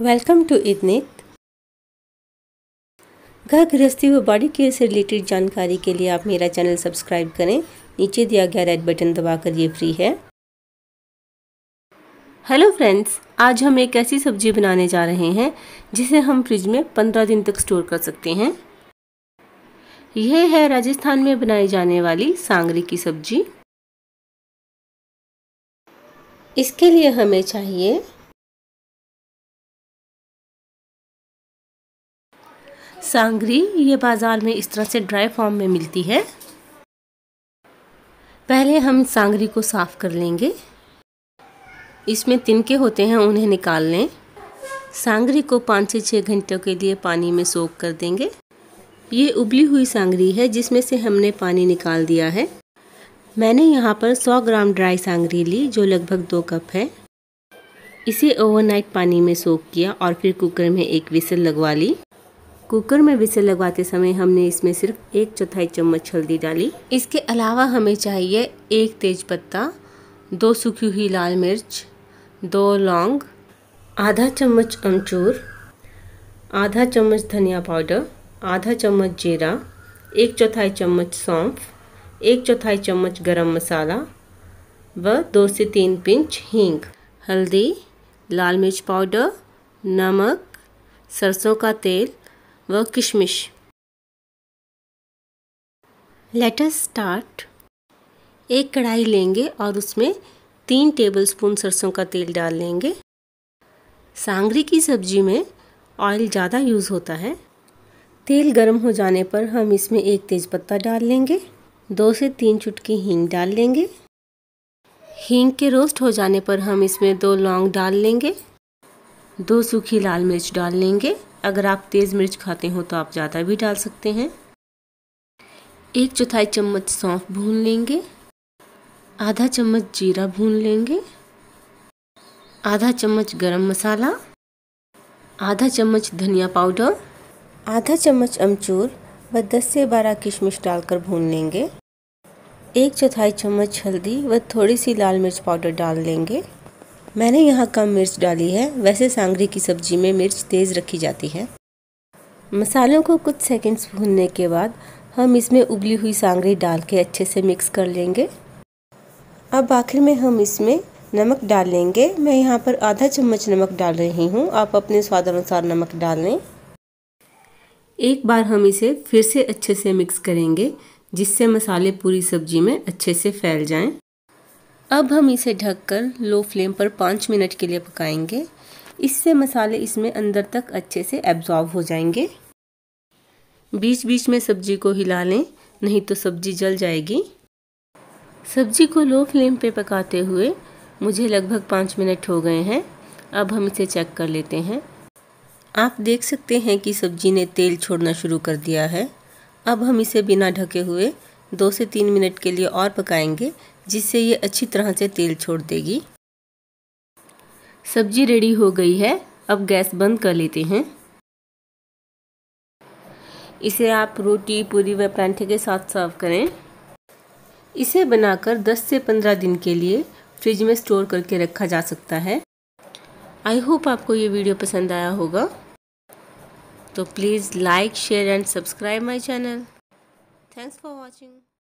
Welcome to इदनित घर गृहस्थी व बॉडी केयर से रिलेटेड जानकारी के लिए आप मेरा चैनल सब्सक्राइब करें नीचे दिया गया रेड बटन दबाकर ये फ्री है हेलो फ्रेंड्स आज हम एक ऐसी सब्जी बनाने जा रहे हैं जिसे हम फ्रिज में पंद्रह दिन तक स्टोर कर सकते हैं यह है राजस्थान में बनाई जाने वाली सांगरी की सब्जी इसके लिए हमें चाहिए सांगरी ये बाज़ार में इस तरह से ड्राई फॉर्म में मिलती है पहले हम सांगरी को साफ़ कर लेंगे इसमें तिनके होते हैं उन्हें निकाल लें सांगरी को पाँच से छः घंटों के लिए पानी में सोख कर देंगे ये उबली हुई सांगरी है जिसमें से हमने पानी निकाल दिया है मैंने यहाँ पर 100 ग्राम ड्राई सांगरी ली जो लगभग दो कप है इसे ओवरनाइट पानी में सोख किया और फिर कुकर में एक विसल लगवा ली कुकर में विसल लगवाते समय हमने इसमें सिर्फ एक चौथाई चम्मच हल्दी डाली इसके अलावा हमें चाहिए एक तेज पत्ता दो सूखी हुई लाल मिर्च दो लौंग आधा चम्मच अमचूर आधा चम्मच धनिया पाउडर आधा चम्मच जीरा एक चौथाई चम्मच सौंफ एक चौथाई चम्मच गरम मसाला व दो से तीन पिंच हींग हल्दी लाल मिर्च पाउडर नमक सरसों का तेल व किशमिश लेटस स्टार्ट एक कढ़ाई लेंगे और उसमें तीन टेबलस्पून सरसों का तेल डाल लेंगे सांगरी की सब्जी में ऑयल ज़्यादा यूज़ होता है तेल गर्म हो जाने पर हम इसमें एक तेज़पत्ता डाल लेंगे दो से तीन चुटकी हींग डाल लेंगे हींग के रोस्ट हो जाने पर हम इसमें दो लौंग डाल लेंगे दो सूखी लाल मिर्च डाल लेंगे अगर आप तेज़ मिर्च खाते हो तो आप ज़्यादा भी डाल सकते हैं एक चौथाई चम्मच सौंफ भून लेंगे आधा चम्मच जीरा भून लेंगे आधा चम्मच गरम मसाला आधा चम्मच धनिया पाउडर आधा चम्मच अमचूर व 10 से 12 किशमिश डालकर भून लेंगे एक चौथाई चम्मच हल्दी व थोड़ी सी लाल मिर्च पाउडर डाल लेंगे मैंने यहाँ कम मिर्च डाली है वैसे सांगरी की सब्जी में मिर्च तेज़ रखी जाती है मसालों को कुछ सेकंड्स भूनने के बाद हम इसमें उबली हुई सांगरी डाल के अच्छे से मिक्स कर लेंगे अब आखिर में हम इसमें नमक डाल लेंगे मैं यहाँ पर आधा चम्मच नमक डाल रही हूँ आप अपने स्वाद अनुसार नमक डाल लें एक बार हम इसे फिर से अच्छे से मिक्स करेंगे जिससे मसाले पूरी सब्जी में अच्छे से फैल जाएं। अब हम इसे ढककर लो फ्लेम पर पाँच मिनट के लिए पकाएंगे इससे मसाले इसमें अंदर तक अच्छे से एब्जॉर्व हो जाएंगे बीच बीच में सब्जी को हिला लें नहीं तो सब्जी जल जाएगी सब्जी को लो फ्लेम पे पकाते हुए मुझे लगभग पाँच मिनट हो गए हैं अब हम इसे चेक कर लेते हैं आप देख सकते हैं कि सब्जी ने तेल छोड़ना शुरू कर दिया है अब हम इसे बिना ढके हुए दो से तीन मिनट के लिए और पकाएंगे जिससे ये अच्छी तरह से तेल छोड़ देगी सब्जी रेडी हो गई है अब गैस बंद कर लेते हैं इसे आप रोटी पूरी व परांठे के साथ सर्व करें इसे बनाकर 10 से 15 दिन के लिए फ्रिज में स्टोर करके रखा जा सकता है आई होप आपको ये वीडियो पसंद आया होगा तो please like share and subscribe my channel thanks for watching